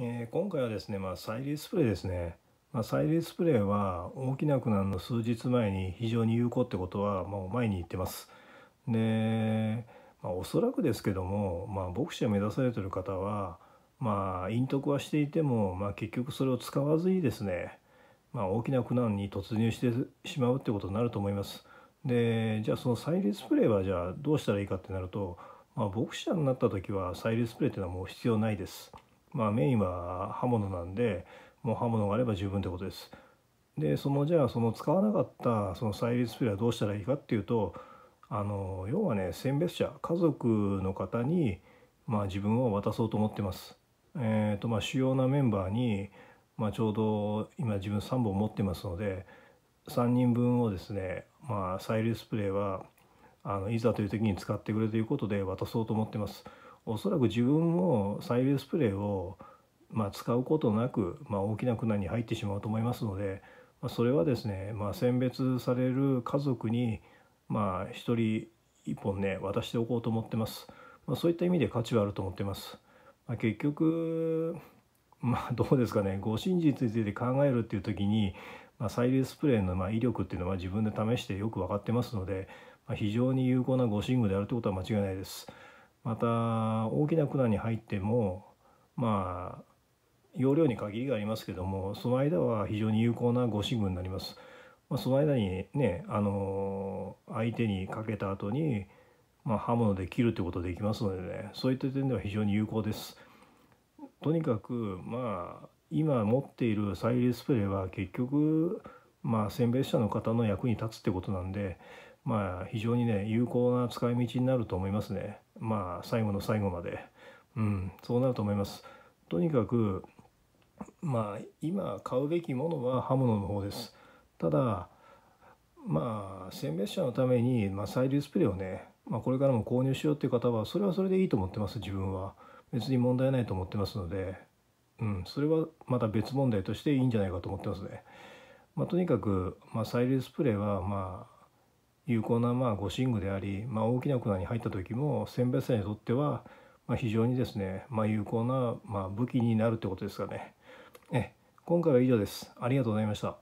えー、今回はですね、まあ、サイリースプレーですね、まあ、サイリースプレーは大きな苦難の数日前に非常に有効ってことはもう前に言ってますで、まあ、おそらくですけども、まあ、牧師を目指されてる方はまあ陰徳はしていても、まあ、結局それを使わずにですね、まあ、大きな苦難に突入してしまうってことになると思いますでじゃあそのサイリースプレーはじゃあどうしたらいいかってなると、まあ、牧師者になった時はサイリースプレーっていうのはもう必要ないですまあ、メインは刃物なんでもう刃物があれば十分ってことです。でそのじゃあその使わなかったその再イリスプレーはどうしたらいいかっていうとあの要はね選別者家族の方に、まあ、自分を渡そうと思ってます。えーとまあ、主要なメンバーに、まあ、ちょうど今自分3本持ってますので3人分をですね、まあ、サイリスプレーはあのいざという時に使ってくれということで渡そうと思ってます。おそらく自分も催涙スプレーを、まあ、使うことなく、まあ、大きな苦難に入ってしまうと思いますので、まあ、それはですね、まあ、選別される家族に、まあ、一人一本ね渡しておこうと思ってます、まあ、そういった意味で価値はあると思ってます、まあ、結局まあどうですかね護身術について考えるっていう時に、まあ、催スプレーのまあ威力っていうのは自分で試してよく分かってますので、非常に有効な護身具であるということは間違いないです。また大きな管に入ってもまあ容量に限りがありますけどもその間は非常に有効な護身具になります。まあ、その間にね、あの相手にかけた後に、まあ、刃物で切るってことできますのでねそういった点では非常に有効です。とにかくまあ今持っているサイリスプレーは結局まあ選別者の方の役に立つってことなんでまあ非常にね有効な使い道になると思いますね。まあ最後の最後まで、うん、そうなると思います。とにかく、まあ今買うべきものは刃物の方です。ただ、まあ選別者のために、まあ、再流スプレーをね、まあ、これからも購入しようっていう方はそれはそれでいいと思ってます自分は。別に問題ないと思ってますので、うん、それはまた別問題としていいんじゃないかと思ってますね。まあ、とにかく、まあ、催涙スプレーは、まあ、有効なまあ護身具であり、まあ、大きな船に入った時も選別者にとってはまあ非常にですね、まあ、有効なまあ武器になるってことですかね。え今回は以上です。ありがとうございました。